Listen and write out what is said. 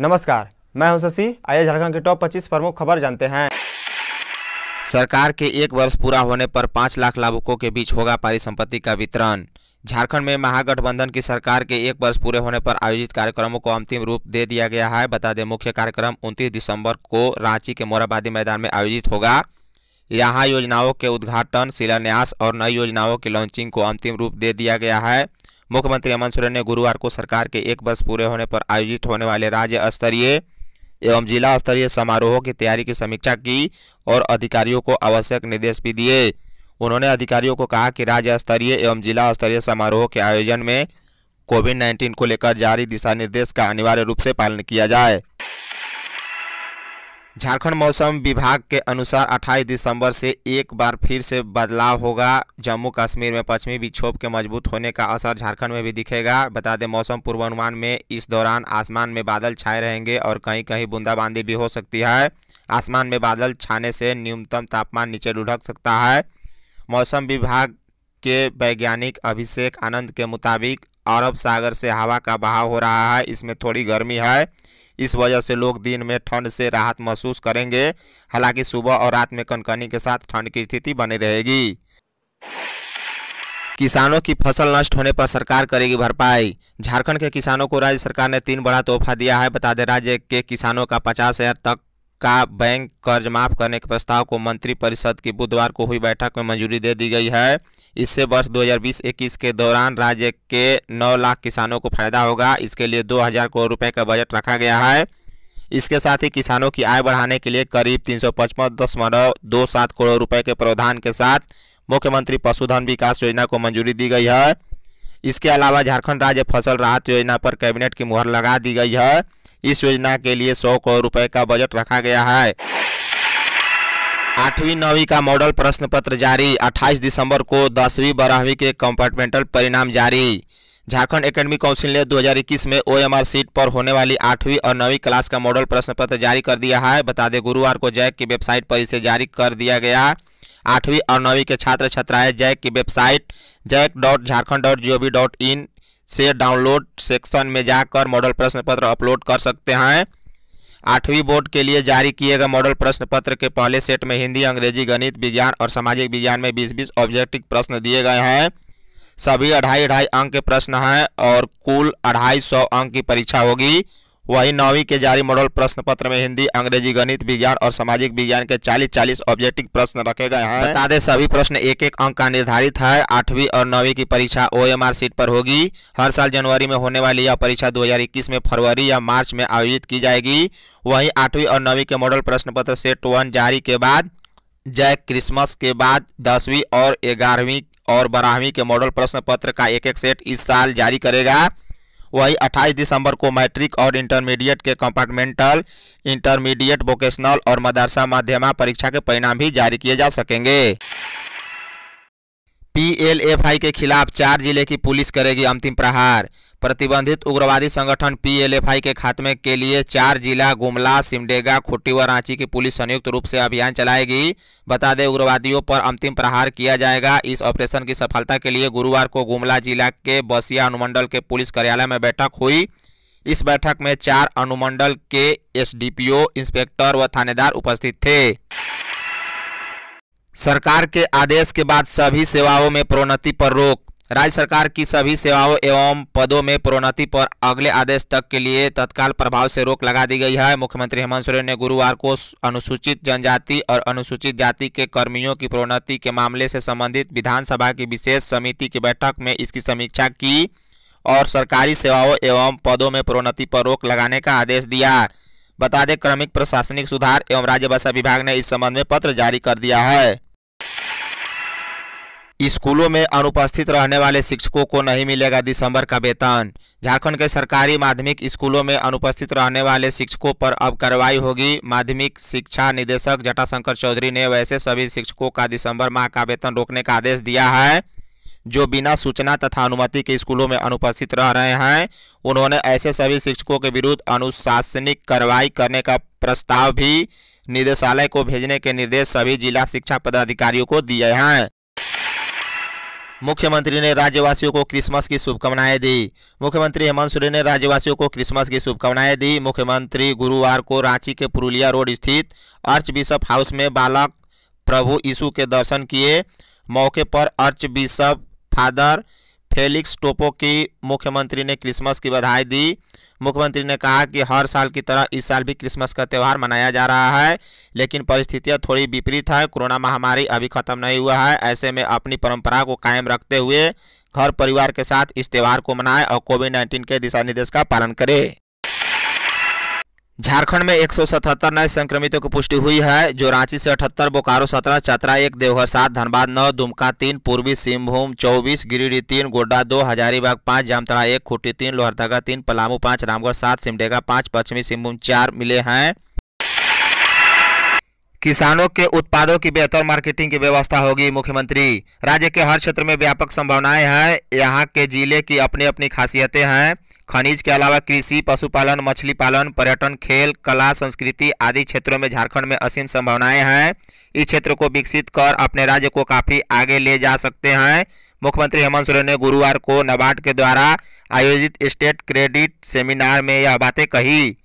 नमस्कार मैं हूं शशि आइए झारखंड के टॉप 25 प्रमुख खबर जानते हैं सरकार के एक वर्ष पूरा होने पर पाँच लाख लाभुकों के बीच होगा परिसंपत्ति का वितरण झारखंड में महागठबंधन की सरकार के एक वर्ष पूरे होने पर आयोजित कार्यक्रमों को अंतिम रूप दे दिया गया है बता दें मुख्य कार्यक्रम 29 दिसंबर को रांची के मोराबादी मैदान में आयोजित होगा यहाँ योजनाओं के उद्घाटन शिलान्यास और नई योजनाओं की लॉन्चिंग को अंतिम रूप दे दिया गया है मुख्यमंत्री हेमंत सोरेन ने गुरुवार को सरकार के एक वर्ष पूरे होने पर आयोजित होने वाले राज्य स्तरीय एवं जिला स्तरीय समारोहों की तैयारी की समीक्षा की और अधिकारियों को आवश्यक निर्देश भी दिए उन्होंने अधिकारियों को कहा कि राज्य स्तरीय एवं जिला स्तरीय समारोह के आयोजन में कोविड नाइन्टीन को लेकर जारी दिशा निर्देश का अनिवार्य रूप से पालन किया जाए झारखंड मौसम विभाग के अनुसार 28 दिसंबर से एक बार फिर से बदलाव होगा जम्मू कश्मीर में पश्चिमी विक्षोभ के मजबूत होने का असर झारखंड में भी दिखेगा बता दें मौसम पूर्वानुमान में इस दौरान आसमान में बादल छाए रहेंगे और कहीं कहीं बूंदाबांदी भी हो सकती है आसमान में बादल छाने से न्यूनतम तापमान नीचे लुढ़क सकता है मौसम विभाग के वैज्ञानिक अभिषेक आनंद के मुताबिक अरब सागर से हवा का बहाव हो रहा है इसमें थोड़ी गर्मी है इस वजह से लोग दिन में ठंड से राहत महसूस करेंगे हालांकि सुबह और रात में कनकनी के साथ ठंड की स्थिति बनी रहेगी किसानों की फसल नष्ट होने पर सरकार करेगी भरपाई झारखंड के किसानों को राज्य सरकार ने तीन बड़ा तोहफा दिया है बता दें राज्य के किसानों का पचास हजार तक का बैंक कर्ज माफ करने के प्रस्ताव को मंत्रिपरिषद की बुधवार को हुई बैठक में मंजूरी दे दी गई है इससे वर्ष 2020-21 के दौरान राज्य के 9 लाख किसानों को फायदा होगा इसके लिए 2000 करोड़ रुपए का बजट रखा गया है इसके साथ ही किसानों की आय बढ़ाने के लिए करीब तीन सौ पचपन दशमलव दो सात करोड़ रुपए के प्रावधान के साथ मुख्यमंत्री पशुधन विकास योजना को मंजूरी दी गई है इसके अलावा झारखंड राज्य फसल राहत योजना पर कैबिनेट की मुहर लगा दी गई है इस योजना के लिए सौ करोड़ रुपए का बजट रखा गया है आठवीं नौवीं का मॉडल प्रश्न पत्र जारी 28 दिसंबर को दसवीं बारहवीं के कंपार्टमेंटल परिणाम जारी झारखंड एकेडमी काउंसिल ने 2021 में ओएमआर सीट पर होने वाली आठवीं और नौवीं क्लास का मॉडल प्रश्न पत्र जारी कर दिया है बता दें गुरुवार को जैक की वेबसाइट पर इसे जारी कर दिया गया आठवीं और नौवीं के छात्र छात्राएं जैक की website JAC dot Jharkhand dot G O V dot in से डाउनलोड सेक्शन में जाकर मॉडल प्रश्न पत्र अपलोड कर सकते हैं आठवीं बोर्ड के लिए जारी किए गए मॉडल प्रश्न पत्र के पहले सेट में हिंदी अंग्रेजी गणित विज्ञान और सामाजिक विज्ञान में बीस बीस ऑब्जेक्टिव प्रश्न दिए गए हैं सभी अढ़ाई अढ़ाई अंक के प्रश्न हैं और कुल अढ़ाई सौ अंक की परीक्षा होगी वहीं नौवीं के जारी मॉडल प्रश्न पत्र में हिंदी अंग्रेजी गणित विज्ञान और सामाजिक विज्ञान के 40-40 ऑब्जेक्टिव प्रश्न रखे गए हैं बता दें सभी प्रश्न एक एक अंक का निर्धारित है आठवीं और नौवीं की परीक्षा ओएमआर सीट पर होगी हर साल जनवरी में होने वाली यह परीक्षा 2021 में फरवरी या मार्च में आयोजित की जाएगी वहीं आठवीं और नौवीं के मॉडल प्रश्न पत्र सेट वन जारी के बाद जय क्रिसमस के बाद दसवीं और ग्यारहवीं और बारहवीं के मॉडल प्रश्न पत्र का एक एक सेट इस साल जारी करेगा वही 28 दिसंबर को मैट्रिक और इंटरमीडिएट के कंपार्टमेंटल इंटरमीडिएट वोकेशनल और मदरसा माध्यमा परीक्षा के परिणाम भी जारी किए जा सकेंगे पीएलएफआई के खिलाफ चार जिले की पुलिस करेगी अंतिम प्रहार प्रतिबंधित उग्रवादी संगठन पीएलएफआई के खात्मे के लिए चार जिला गुमला सिमडेगा खुट्टी व रांची की पुलिस संयुक्त रूप से अभियान चलाएगी बता दें उग्रवादियों पर अंतिम प्रहार किया जाएगा इस ऑपरेशन की सफलता के लिए गुरुवार को गुमला जिला के बसिया अनुमंडल के पुलिस कार्यालय में बैठक हुई इस बैठक में चार अनुमंडल के एस इंस्पेक्टर व थानेदार उपस्थित थे सरकार के आदेश के बाद सभी सेवाओं में प्रोन्नति पर रोक राज्य सरकार की सभी सेवाओं एवं पदों में प्रोन्नति पर अगले आदेश तक के लिए तत्काल प्रभाव से रोक लगा दी गई है मुख्यमंत्री हेमंत सोरेन ने गुरुवार को अनुसूचित जनजाति और अनुसूचित जाति के कर्मियों की प्रोन्नति के मामले से संबंधित विधानसभा की विशेष समिति की बैठक में इसकी समीक्षा की और सरकारी सेवाओं एवं पदों में प्रोन्नति पर रोक लगाने का आदेश दिया बता दें क्रमिक प्रशासनिक सुधार एवं राज्य भाषा विभाग ने इस संबंध में पत्र जारी कर दिया है स्कूलों में अनुपस्थित रहने वाले शिक्षकों को नहीं मिलेगा दिसंबर का वेतन झारखंड के सरकारी माध्यमिक स्कूलों में अनुपस्थित रहने वाले शिक्षकों पर अब कार्रवाई होगी माध्यमिक शिक्षा निदेशक जटाशंकर चौधरी ने वैसे सभी शिक्षकों का दिसंबर माह का वेतन रोकने का आदेश दिया है जो बिना सूचना तथा अनुमति के स्कूलों में अनुपस्थित रह रहे हैं उन्होंने ऐसे सभी शिक्षकों के विरुद्ध अनुशासनिक कार्रवाई करने का प्रस्ताव भी निदेशालय को भेजने के निर्देश सभी जिला शिक्षा पदाधिकारियों को दिए हैं मुख्यमंत्री ने राज्यवासियों को क्रिसमस की शुभकामनाएं दी मुख्यमंत्री हेमंत सोरेन ने राज्यवासियों को क्रिसमस की शुभकामनाएं दी मुख्यमंत्री गुरुवार को रांची के पुरुलिया रोड स्थित आर्च बिशप हाउस में बालक प्रभु यीशु के दर्शन किए मौके पर archbishop father Felix Toppo की मुख्यमंत्री ने क्रिसमस की बधाई दी मुख्यमंत्री ने कहा कि हर साल की तरह इस साल भी क्रिसमस का त्यौहार मनाया जा रहा है लेकिन परिस्थितियां थोड़ी विपरीत है कोरोना महामारी अभी खत्म नहीं हुआ है ऐसे में अपनी परंपरा को कायम रखते हुए घर परिवार के साथ इस त्यौहार को मनाएं और कोविड नाइन्टीन के दिशा निर्देश का पालन करें झारखंड में एक नए संक्रमितों की पुष्टि हुई है जो रांची से अठहत्तर बोकारो सत्रह चतरा एक देवघर सात धनबाद नौ दुमका तीन पूर्वी सिंहभूम चौबीस गिरिडीह तीन गोड्डा दो हजारीबाग पांच जामतरा एक खुट्टी तीन लोहरदगा तीन पलामू पांच रामगढ़ सात सिमडेगा पांच पश्चिमी सिंहभूम चार मिले हैं किसानों के उत्पादों की बेहतर मार्केटिंग की व्यवस्था होगी मुख्यमंत्री राज्य के हर क्षेत्र में व्यापक संभावनाएं हैं यहाँ के जिले की अपनी अपनी खासियतें हैं खनिज के अलावा कृषि पशुपालन मछली पालन पर्यटन खेल कला संस्कृति आदि क्षेत्रों में झारखंड में असीम संभावनाएं हैं इस क्षेत्र को विकसित कर अपने राज्य को काफ़ी आगे ले जा सकते हैं मुख्यमंत्री हेमंत सोरेन ने गुरुवार को नबार्ड के द्वारा आयोजित स्टेट क्रेडिट सेमिनार में यह बातें कही